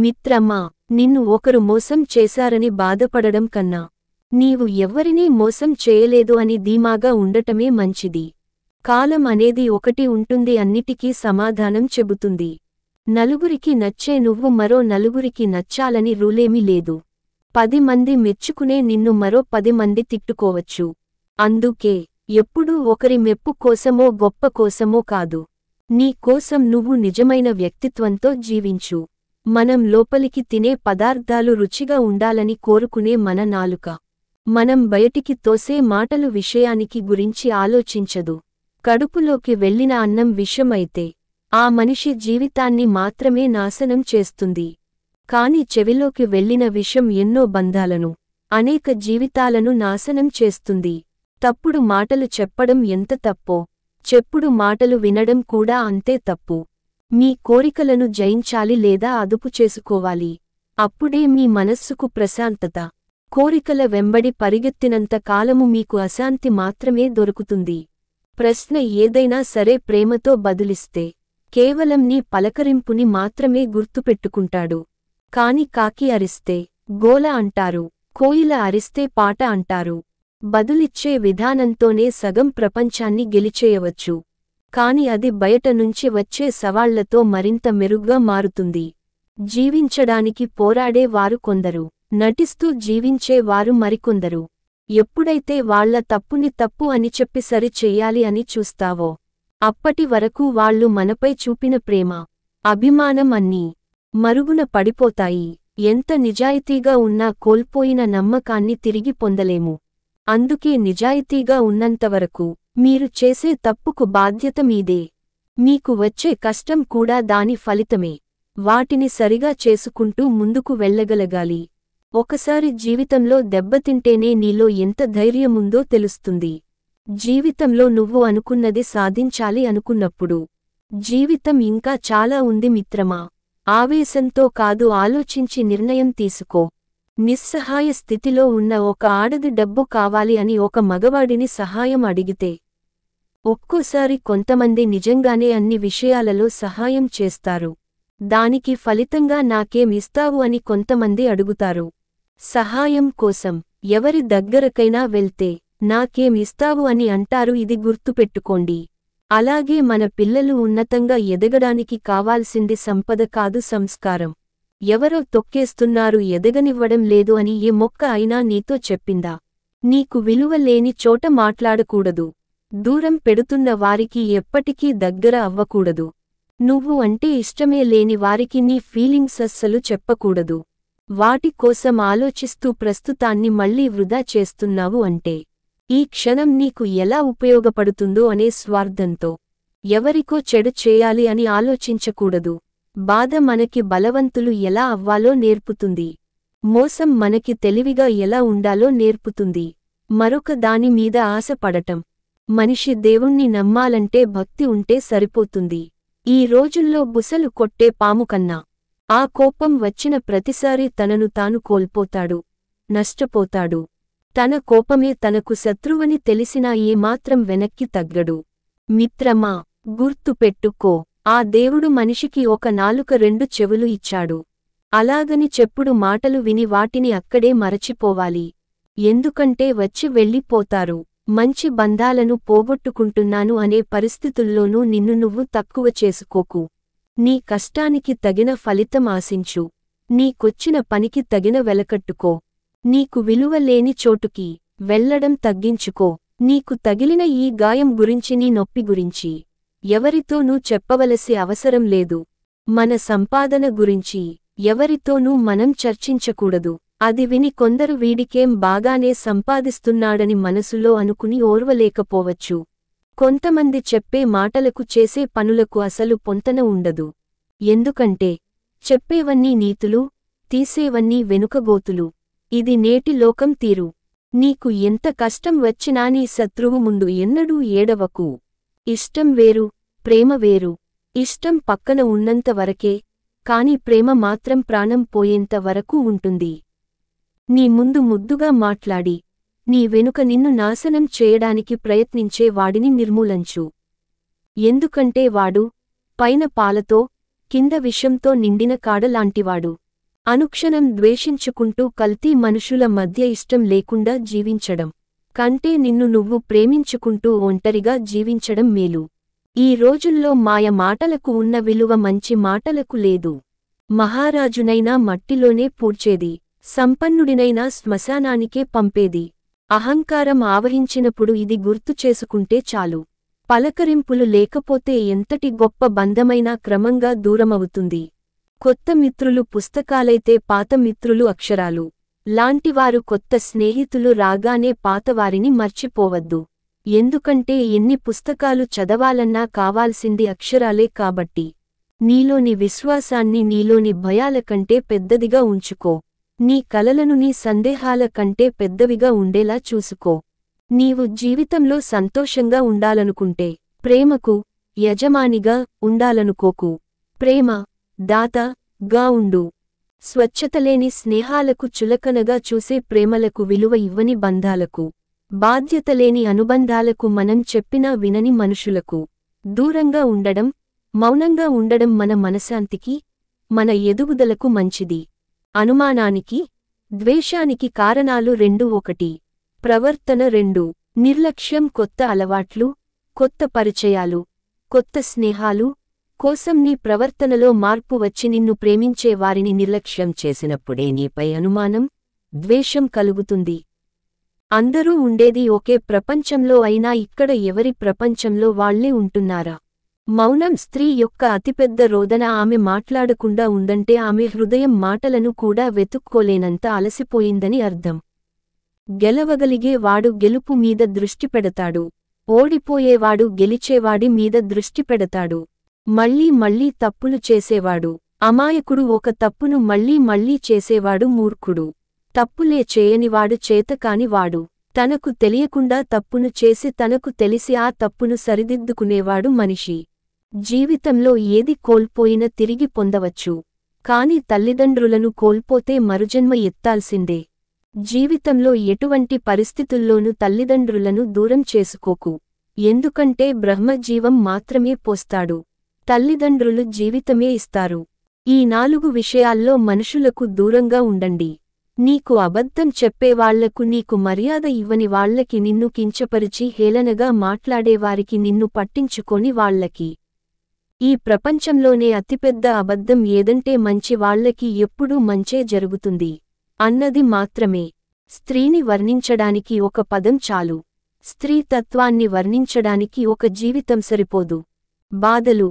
మిత్రమా నిన్ను ఒకరు మోసం చేశారని బాధపడడం కన్నా నీవు ఎవ్వరినీ మోసం చేయలేదు అని ధీమాగా ఉండటమే మంచిది కాలం అనేది ఒకటి ఉంటుంది అన్నిటికీ సమాధానం చెబుతుంది నలుగురికి నచ్చే నువ్వు మరో నలుగురికి నచ్చాలని రూలేమీ లేదు పది మంది మెచ్చుకునే నిన్ను మరో పది మంది తిట్టుకోవచ్చు అందుకే ఎప్పుడూ ఒకరి మెప్పు కోసమో గొప్ప కోసమో కాదు నీ కోసం నువ్వు నిజమైన వ్యక్తిత్వంతో జీవించు మనం లోపలికి తినే పదార్థాలు రుచిగా ఉండాలని కోరుకునే మన నాలుక మనం బయటికి తోసే మాటలు విషయానికి గురించి ఆలోచించదు కడుపులోకి వెళ్లిన అన్నం విషమైతే ఆ మనిషి జీవితాన్ని మాత్రమే నాశనం చేస్తుంది కాని చెవిలోకి వెళ్లిన విషం ఎన్నో బంధాలను అనేక జీవితాలను నాశనం చేస్తుంది తప్పుడు మాటలు చెప్పడం ఎంత తప్పో చెప్పుడు మాటలు వినడం కూడా అంతే తప్పు మీ కోరికలను జయించాలి లేదా అదుపు చేసుకోవాలి అప్పుడే మీ మనస్సుకు ప్రశాంతత కోరికల వెంబడి పరిగెత్తినంత కాలము మీకు అశాంతి మాత్రమే దొరుకుతుంది ప్రశ్న ఏదైనా సరే ప్రేమతో బదులిస్తే కేవలం నీ పలకరింపుని మాత్రమే గుర్తుపెట్టుకుంటాడు కాని కాకి అరిస్తే గోల అంటారు కోయిల అరిస్తే పాట అంటారు బదులిచ్చే విధానంతోనే సగం ప్రపంచాన్ని గెలిచేయవచ్చు కాని అది బయట నుంచి వచ్చే సవాళ్లతో మరింత మెరుగ్గా మారుతుంది జీవించడానికి పోరాడే వారు కొందరు నటిస్తూ జీవించే వారు మరికొందరు ఎప్పుడైతే వాళ్ల తప్పుని తప్పు అని చెప్పి సరి చెయ్యాలి అని చూస్తావో అప్పటి వరకు వాళ్లు మనపై చూపిన ప్రేమ అభిమానం అన్నీ మరుగున పడిపోతాయి ఎంత నిజాయితీగా ఉన్నా కోల్పోయిన నమ్మకాన్ని తిరిగి పొందలేము అందుకే నిజాయితీగా ఉన్నంతవరకు మీరు చేసే తప్పుకు బాధ్యత మీదే మీకు వచ్చే కష్టం కూడా దాని ఫలితమే వాటిని సరిగా చేసుకుంటూ ముందుకు వెళ్ళగలగాలి ఒకసారి జీవితంలో దెబ్బతింటేనే నీలో ఎంత ధైర్యముందో తెలుస్తుంది జీవితంలో నువ్వు అనుకున్నది సాధించాలి అనుకున్నప్పుడు జీవితం ఇంకా చాలా ఉంది మిత్రమా ఆవేశంతో కాదు ఆలోచించి నిర్ణయం తీసుకో నిస్సహాయ స్థితిలో ఉన్న ఒక ఆడది డబ్బు కావాలి అని ఒక మగవాడిని సహాయం అడిగితే ఒక్కోసారి కొంతమంది నిజంగానే అన్ని విషయాలలో సహాయం చేస్తారు దానికి ఫలితంగా నాకేమిస్తావు అని కొంతమంది అడుగుతారు సహాయం కోసం ఎవరి దగ్గరకైనా వెళ్తే నాకేమిస్తావు అని అంటారు ఇది గుర్తుపెట్టుకోండి అలాగే మన పిల్లలు ఉన్నతంగా ఎదగడానికి కావాల్సింది సంపద కాదు సంస్కారం ఎవరో తొక్కేస్తున్నారు ఎదగనివ్వడం లేదు అని ఏ మొక్క అయినా నీతో చెప్పిందా నీకు విలువ లేని చోట మాట్లాడకూడదు దూరం పెడుతున్న వారికి ఎప్పటికీ దగ్గర అవ్వకూడదు నువ్వు అంటే ఇష్టమే లేని వారికి నీ ఫీలింగ్స్ అస్సలు చెప్పకూడదు వాటి కోసం ఆలోచిస్తూ ప్రస్తుతాన్ని మళ్లీ వృధా చేస్తున్నావు అంటే ఈ క్షణం నీకు ఎలా ఉపయోగపడుతుందో అనే స్వార్థంతో ఎవరికో చెడు చేయాలి అని ఆలోచించకూడదు బాధ మనకి బలవంతులు ఎలా అవ్వాలో నేర్పుతుంది మోసం మనకి తెలివిగా ఎలా ఉండాలో నేర్పుతుంది మరొక దాని మీద ఆశపడటం మనిషి దేవుణ్ణి నమ్మాలంటే భక్తి ఉంటే సరిపోతుంది ఈ రోజుల్లో బుసలు కొట్టే పాము కన్నా ఆ కోపం వచ్చిన ప్రతిసారి తనను తాను కోల్పోతాడు నష్టపోతాడు తన కోపమే తనకు శత్రువని తెలిసినా ఏమాత్రం వెనక్కి తగ్గడు మిత్రమా గుర్తుపెట్టుకో ఆ దేవుడు మనిషికి ఒక నాలుక రెండు చెవులు ఇచ్చాడు అలాగని చెప్పుడు మాటలు విని వాటిని అక్కడే మరచిపోవాలి ఎందుకంటే వచ్చి వెళ్ళిపోతారు మంచి బంధాలను పోగొట్టుకుంటున్నాను అనే పరిస్థితుల్లోనూ నిన్ను నువ్వు తక్కువ చేసుకోకు నీ కష్టానికి తగిన ఫలితం ఆశించు నీకొచ్చిన పనికి తగిన వెలకట్టుకో నీకు విలువ లేని చోటుకి వెళ్లడం తగ్గించుకో నీకు తగిలిన ఈ గాయం గురించి నీ నొప్పి గురించి ఎవరితోనూ చెప్పవలసి అవసరం లేదు మన సంపాదన గురించి ఎవరితోనూ మనం చర్చించకూడదు అది విని కొందరు వీడికేం బాగానే సంపాదిస్తున్నాడని మనసులో అనుకుని ఓర్వలేకపోవచ్చు కొంతమంది చెప్పే మాటలకు చేసే పనులకు అసలు పొంతన ఉండదు ఎందుకంటే చెప్పేవన్నీ నీతులు తీసేవన్నీ వెనుకగోతులు ఇది నేటి లోకం తీరు నీకు ఎంత కష్టం వచ్చినా నీ శత్రువు ముందు ఎన్నడూ ఏడవకు ఇష్టం వేరు ప్రేమ వేరు ఇష్టం పక్కన ఉన్నంత వరకే కాని ప్రేమ మాత్రం ప్రాణం పోయేంత వరకు ఉంటుంది నీ ముందు ముద్దుగా మాట్లాడి నీ వెనుక నిన్ను నాశనం చేయడానికి ప్రయత్నించే వాడిని నిర్మూలంచు ఎందుకంటే వాడు పైన పాలతో కింద విషంతో నిండిన కాడలాంటివాడు అనుక్షణం ద్వేషించుకుంటూ కల్తీ మనుషుల మధ్య ఇష్టం లేకుండా జీవించడం కంటే నిన్ను నువ్వు ప్రేమించుకుంటూ ఒంటరిగా జీవించడం మేలు ఈ రోజుల్లో మాయ మాటలకు ఉన్న విలువ మంచి మాటలకు లేదు మహారాజునైనా మట్టిలోనే పూడ్చేది సంపన్నుడినైన శ్మశానానికే పంపేది అహంకారం ఆవహించినప్పుడు ఇది గుర్తు చేసుకుంటే చాలు పలకరింపులు లేకపోతే ఎంతటి గొప్ప బంధమైనా క్రమంగా దూరమవుతుంది కొత్త మిత్రులు పుస్తకాలైతే పాత మిత్రులు అక్షరాలు లాంటివారు కొత్త స్నేహితులు రాగానే పాతవారిని మర్చిపోవద్దు ఎందుకంటే ఎన్ని పుస్తకాలు చదవాలన్నా కావాల్సింది అక్షరాలే కాబట్టి నీలోని విశ్వాసాన్ని నీలోని భయాల కంటే పెద్దదిగా ఉంచుకో నీ కలలను నీ సందేహాల కంటే పెద్దవిగా ఉండేలా చూసుకో నీవు జీవితంలో సంతోషంగా ఉండాలనుకుంటే ప్రేమకు యజమానిగా ఉండాలనుకోకు ప్రేమ దాత గా ఉండు స్వచ్ఛతలేని స్నేహాలకు చులకనగా చూసే ప్రేమలకు విలువ ఇవ్వని బంధాలకు బాధ్యతలేని అనుబంధాలకు మనం చెప్పినా వినని మనుషులకు దూరంగా ఉండడం మౌనంగా ఉండడం మన మనశాంతికి మన ఎదుగుదలకు మంచిది అనుమానానికి ద్వేషానికి కారణాలు రెండు ఒకటి ప్రవర్తన రెండు నిర్లక్ష్యం కొత్త అలవాట్లు కొత్త పరిచయాలు కొత్త స్నేహాలు కోసం నీ ప్రవర్తనలో మార్పు వచ్చి నిన్ను ప్రేమించే వారిని నిర్లక్ష్యం చేసినప్పుడే నీపై అనుమానం ద్వేషం కలుగుతుంది అందరూ ఉండేది ఒకే ప్రపంచంలో అయినా ఇక్కడ ఎవరి ప్రపంచంలో వాళ్లే ఉంటున్నారా మౌనం స్త్రీ యొక్క అతిపెద్ద రోదన ఆమె మాట్లాడకుండా ఉందంటే ఆమె హృదయం మాటలను కూడా వెతుక్కోలేనంత అలసిపోయిందని అర్థం గెలవగలిగేవాడు గెలుపు మీద దృష్టి పెడతాడు ఓడిపోయేవాడు గెలిచేవాడి మీద దృష్టి పెడతాడు మళ్లీ మళ్లీ తప్పులు చేసేవాడు అమాయకుడు ఒక తప్పును మళ్లీ మళ్లీ చేసేవాడు మూర్ఖుడు తప్పులే చేయనివాడు చేతకానివాడు తనకు తెలియకుండా తప్పును చేసి తనకు తెలిసి ఆ తప్పును సరిదిద్దుకునేవాడు మనిషి జీవితంలో ఏది కోల్పోయినా తిరిగి పొందవచ్చు కాని తల్లిదండ్రులను కోల్పోతే మరుజన్మ ఎత్తాల్సిందే జీవితంలో ఎటువంటి పరిస్థితుల్లోనూ తల్లిదండ్రులను దూరం చేసుకోకు ఎందుకంటే బ్రహ్మజీవం మాత్రమే పోస్తాడు తల్లిదండ్రులు జీవితమే ఇస్తారు ఈ నాలుగు విషయాల్లో మనుషులకు దూరంగా ఉండండి నీకు అబద్ధం చెప్పేవాళ్లకు నీకు మర్యాద ఇవ్వని వాళ్లకి నిన్ను కించపరిచి హేళనగా మాట్లాడేవారికి నిన్ను పట్టించుకొని వాళ్లకి ఈ ప్రపంచంలోనే అతిపెద్ద అబద్ధం ఏదంటే మంచి వాళ్లకి ఎప్పుడూ మంచే జరుగుతుంది అన్నది మాత్రమే స్త్రీని వర్ణించడానికి ఒక పదం చాలు స్త్రీ తత్వాన్ని వర్ణించడానికి ఒక జీవితం సరిపోదు బాధలు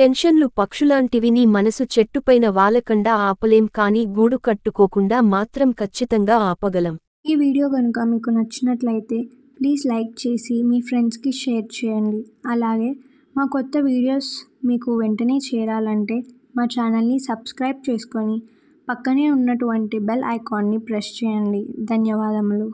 టెన్షన్లు పక్షులాంటివిని మనసు చెట్టుపైన వాలకండా ఆపలేం కాని గూడు కట్టుకోకుండా మాత్రం ఖచ్చితంగా ఆపగలం ఈ వీడియో గనుక మీకు నచ్చినట్లయితే ప్లీజ్ లైక్ చేసి మీ ఫ్రెండ్స్కి షేర్ చేయండి అలాగే మా కొత్త వీడియోస్ మీకు వెంటనే చేరాలంటే మా ఛానల్ని సబ్స్క్రైబ్ చేసుకొని పక్కనే ఉన్నటువంటి బెల్ ఐకాన్ని ప్రెస్ చేయండి ధన్యవాదములు